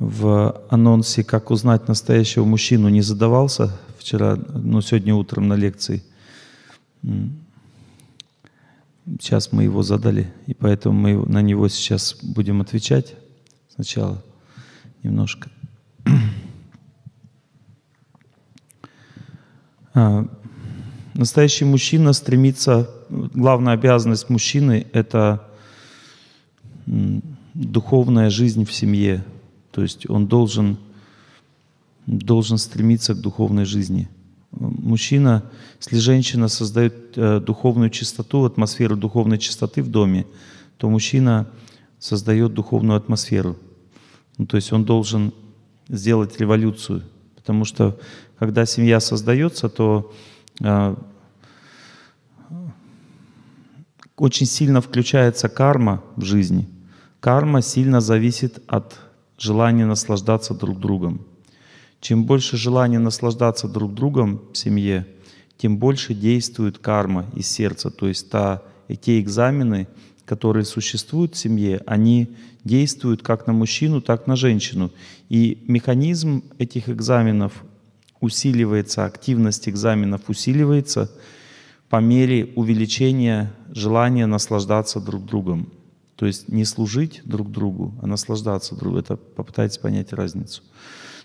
в анонсе «Как узнать настоящего мужчину» не задавался вчера, но ну, сегодня утром на лекции. Сейчас мы его задали, и поэтому мы на него сейчас будем отвечать сначала немножко. А, настоящий мужчина стремится, главная обязанность мужчины – это духовная жизнь в семье – то есть он должен, должен стремиться к духовной жизни. Мужчина, если женщина создает э, духовную чистоту, атмосферу духовной чистоты в доме, то мужчина создает духовную атмосферу. Ну, то есть он должен сделать революцию. Потому что когда семья создается, то э, очень сильно включается карма в жизни. Карма сильно зависит от желание наслаждаться друг другом. Чем больше желания наслаждаться друг другом в семье, тем больше действует карма из сердца. То есть та, те экзамены, которые существуют в семье, они действуют как на мужчину, так на женщину. И механизм этих экзаменов усиливается, активность экзаменов усиливается по мере увеличения желания наслаждаться друг другом. То есть не служить друг другу, а наслаждаться друг другу. Это попытайтесь понять разницу.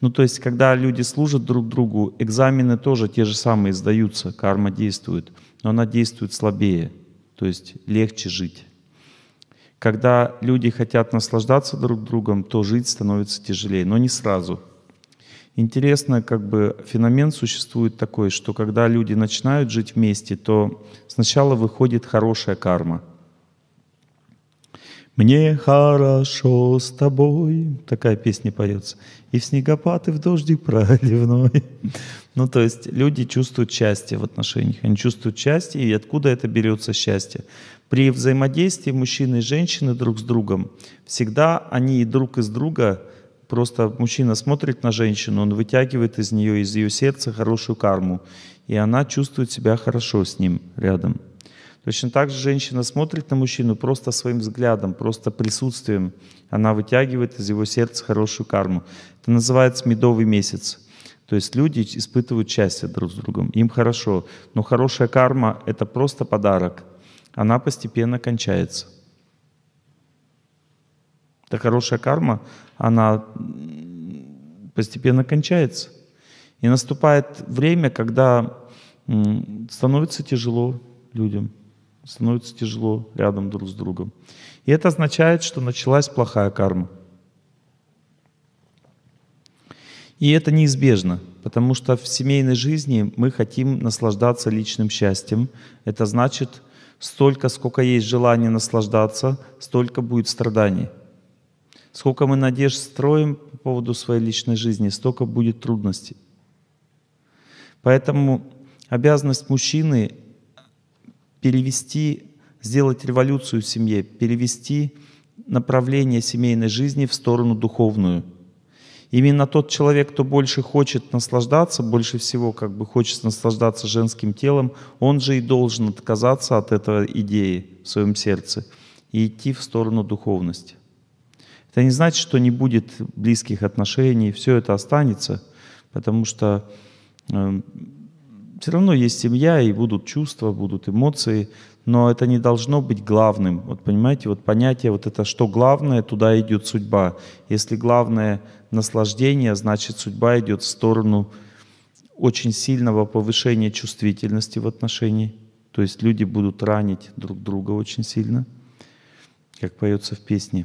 Ну, то есть, когда люди служат друг другу, экзамены тоже те же самые сдаются, карма действует, но она действует слабее, то есть легче жить. Когда люди хотят наслаждаться друг другом, то жить становится тяжелее, но не сразу. Интересно, как бы феномен существует такой, что когда люди начинают жить вместе, то сначала выходит хорошая карма – мне хорошо с тобой. Такая песня поется. И в снегопад, и в дождик проливной. Ну, то есть люди чувствуют счастье в отношениях. Они чувствуют счастье, и откуда это берется счастье? При взаимодействии мужчины и женщины друг с другом всегда они и друг из друга Просто мужчина смотрит на женщину, он вытягивает из нее, из ее сердца хорошую карму, и она чувствует себя хорошо с ним рядом. Точно так же женщина смотрит на мужчину просто своим взглядом, просто присутствием. Она вытягивает из его сердца хорошую карму. Это называется медовый месяц. То есть люди испытывают счастье друг с другом, им хорошо. Но хорошая карма — это просто подарок. Она постепенно кончается. Эта хорошая карма, она постепенно кончается. И наступает время, когда становится тяжело людям становится тяжело рядом друг с другом. И это означает, что началась плохая карма. И это неизбежно, потому что в семейной жизни мы хотим наслаждаться личным счастьем. Это значит, столько, сколько есть желание наслаждаться, столько будет страданий. Сколько мы надежд строим по поводу своей личной жизни, столько будет трудностей. Поэтому обязанность мужчины перевести, сделать революцию в семье, перевести направление семейной жизни в сторону духовную. Именно тот человек, кто больше хочет наслаждаться, больше всего как бы хочет наслаждаться женским телом, он же и должен отказаться от этой идеи в своем сердце и идти в сторону духовности. Это не значит, что не будет близких отношений, все это останется, потому что эм, все равно есть семья, и будут чувства, будут эмоции, но это не должно быть главным. Вот понимаете, вот понятие вот это, что главное, туда идет судьба. Если главное наслаждение, значит судьба идет в сторону очень сильного повышения чувствительности в отношении. То есть люди будут ранить друг друга очень сильно, как поется в песне.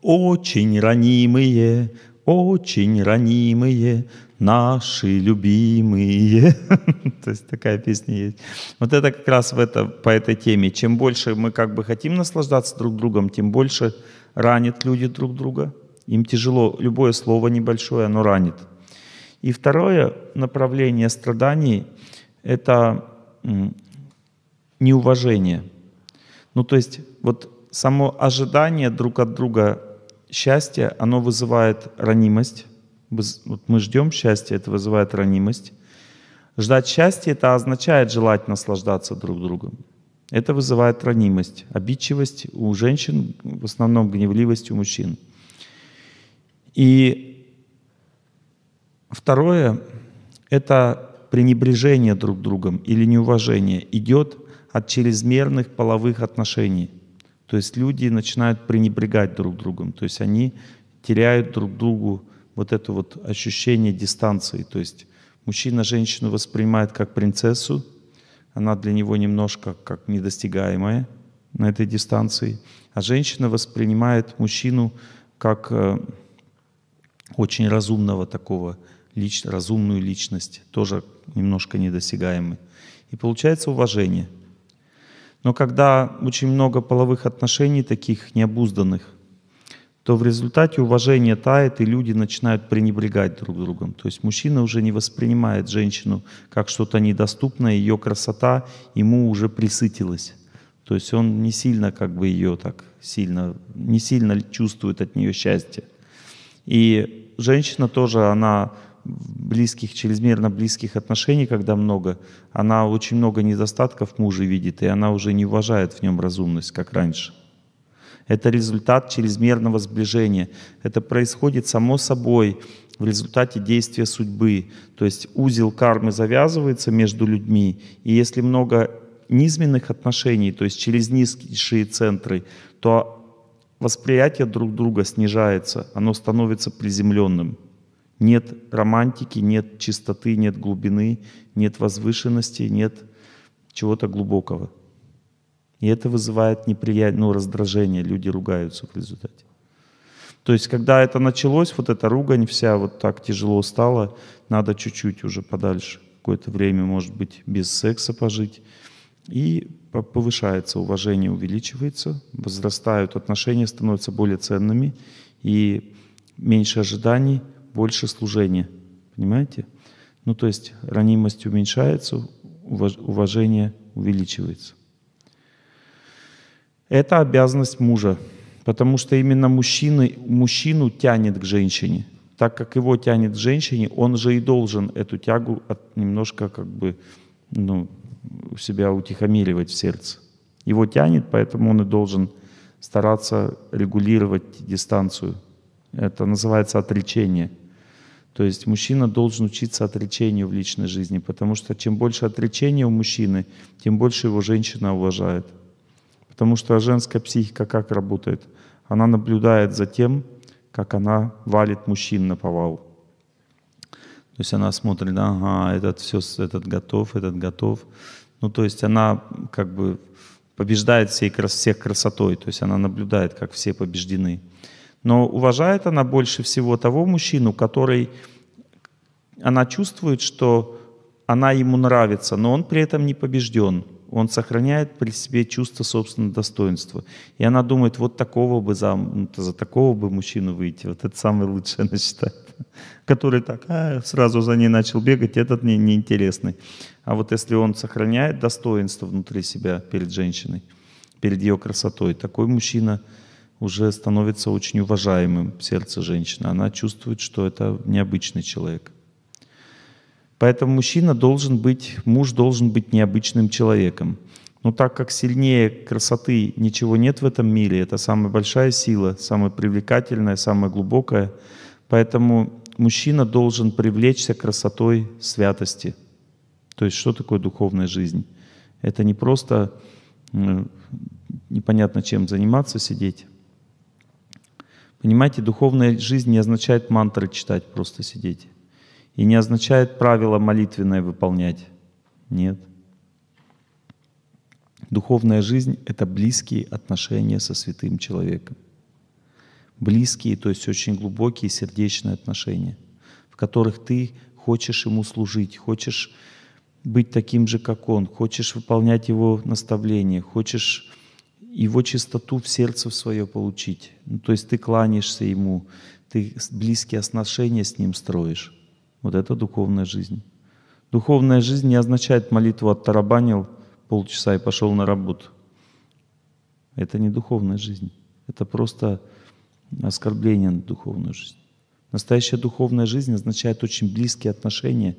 Очень ранимые, очень ранимые, наши любимые. То есть такая песня есть. Вот это как раз в это, по этой теме. Чем больше мы как бы хотим наслаждаться друг другом, тем больше ранят люди друг друга. Им тяжело. Любое слово небольшое, оно ранит. И второе направление страданий — это неуважение. Ну то есть вот само ожидание друг от друга счастья, оно вызывает ранимость, вот мы ждем счастья, это вызывает ранимость. Ждать счастья — это означает желать наслаждаться друг другом. Это вызывает ранимость, обидчивость у женщин, в основном гневливость у мужчин. И второе — это пренебрежение друг другом или неуважение идет от чрезмерных половых отношений. То есть люди начинают пренебрегать друг другом, то есть они теряют друг другу вот это вот ощущение дистанции. То есть мужчина женщину воспринимает как принцессу, она для него немножко как недостигаемая на этой дистанции, а женщина воспринимает мужчину как э, очень разумного такого, лич, разумную личность, тоже немножко недосягаемый. И получается уважение. Но когда очень много половых отношений таких необузданных, то в результате уважение тает, и люди начинают пренебрегать друг другом. То есть мужчина уже не воспринимает женщину как что-то недоступное, ее красота ему уже присытилась. То есть он не сильно как бы ее так сильно, не сильно чувствует от нее счастье. И женщина тоже, она в близких, чрезмерно близких отношений, когда много, она очень много недостатков мужа видит, и она уже не уважает в нем разумность, как раньше. Это результат чрезмерного сближения. Это происходит само собой в результате действия судьбы. То есть узел кармы завязывается между людьми, и если много низменных отношений, то есть через низшие центры, то восприятие друг друга снижается, оно становится приземленным. Нет романтики, нет чистоты, нет глубины, нет возвышенности, нет чего-то глубокого. И это вызывает неприятие, ну, раздражение, люди ругаются в результате. То есть, когда это началось, вот эта ругань вся вот так тяжело стала, надо чуть-чуть уже подальше, какое-то время, может быть, без секса пожить. И повышается уважение, увеличивается, возрастают отношения, становятся более ценными, и меньше ожиданий, больше служения. Понимаете? Ну, то есть ранимость уменьшается, уважение увеличивается. Это обязанность мужа, потому что именно мужчины, мужчину тянет к женщине. Так как его тянет к женщине, он же и должен эту тягу от, немножко как бы ну, себя утихомиривать в сердце. Его тянет, поэтому он и должен стараться регулировать дистанцию. Это называется отречение. То есть мужчина должен учиться отречению в личной жизни, потому что чем больше отречения у мужчины, тем больше его женщина уважает. Потому что женская психика как работает? Она наблюдает за тем, как она валит мужчин на повал. То есть она смотрит, ага, этот все, этот готов, этот готов. Ну, то есть она как бы побеждает всей, всех красотой, то есть она наблюдает, как все побеждены. Но уважает она больше всего того мужчину, который она чувствует, что она ему нравится, но он при этом не побежден он сохраняет при себе чувство собственного достоинства. И она думает, вот такого бы за, ну, за такого бы мужчину выйти, вот это самое лучшее она считает. Который так а, сразу за ней начал бегать, этот не, неинтересный. А вот если он сохраняет достоинство внутри себя перед женщиной, перед ее красотой, такой мужчина уже становится очень уважаемым в сердце женщины. Она чувствует, что это необычный человек. Поэтому мужчина должен быть, муж должен быть необычным человеком. Но так как сильнее красоты ничего нет в этом мире, это самая большая сила, самая привлекательная, самая глубокая, поэтому мужчина должен привлечься красотой святости. То есть что такое духовная жизнь? Это не просто непонятно чем заниматься, сидеть. Понимаете, духовная жизнь не означает мантры читать, просто сидеть. И не означает правило молитвенное выполнять. Нет. Духовная жизнь — это близкие отношения со святым человеком. Близкие, то есть очень глубокие сердечные отношения, в которых ты хочешь ему служить, хочешь быть таким же, как он, хочешь выполнять его наставления, хочешь его чистоту в сердце в свое получить. Ну, то есть ты кланяешься ему, ты близкие отношения с ним строишь. Вот это духовная жизнь. Духовная жизнь не означает молитву оттарабанил полчаса и пошел на работу. Это не духовная жизнь. Это просто оскорбление на духовную жизнь. Настоящая духовная жизнь означает очень близкие отношения.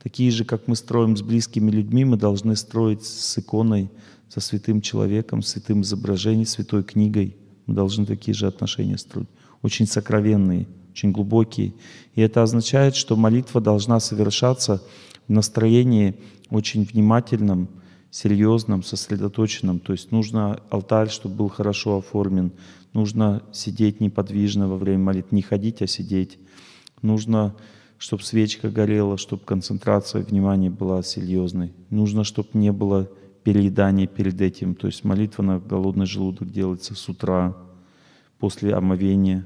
Такие же, как мы строим с близкими людьми, мы должны строить с иконой, со святым человеком, святым изображением, святой книгой. Мы должны такие же отношения строить. Очень сокровенные – очень глубокие. И это означает, что молитва должна совершаться в настроении очень внимательном, серьезном, сосредоточенном. То есть нужно алтарь, чтобы был хорошо оформлен. Нужно сидеть неподвижно во время молитвы. Не ходить, а сидеть. Нужно, чтобы свечка горела, чтобы концентрация внимания была серьезной. Нужно, чтобы не было переедания перед этим. То есть молитва на голодный желудок делается с утра, после омовения,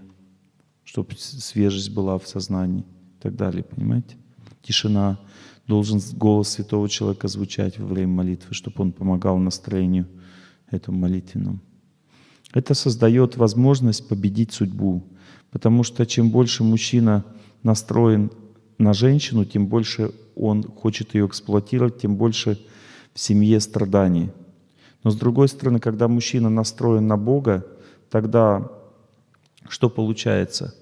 чтобы свежесть была в сознании и так далее, понимаете? Тишина. Должен голос святого человека звучать во время молитвы, чтобы он помогал настроению этому молитвенному. Это создает возможность победить судьбу, потому что чем больше мужчина настроен на женщину, тем больше он хочет ее эксплуатировать, тем больше в семье страданий. Но с другой стороны, когда мужчина настроен на Бога, тогда что получается?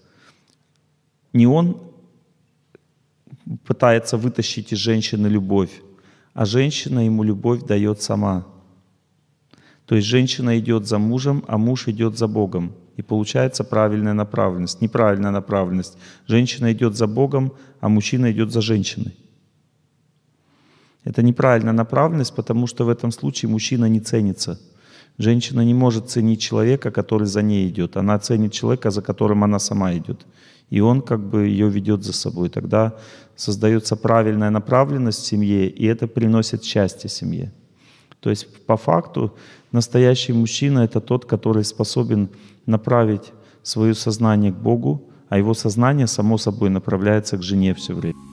Не он пытается вытащить из женщины любовь, а женщина ему любовь дает сама. То есть женщина идет за мужем, а муж идет за Богом. И получается правильная направленность, неправильная направленность. Женщина идет за Богом, а мужчина идет за женщиной. Это неправильная направленность, потому что в этом случае мужчина не ценится – Женщина не может ценить человека, который за ней идет. Она ценит человека, за которым она сама идет. И он как бы ее ведет за собой. Тогда создается правильная направленность в семье, и это приносит счастье семье. То есть по факту настоящий мужчина — это тот, который способен направить свое сознание к Богу, а его сознание само собой направляется к жене все время.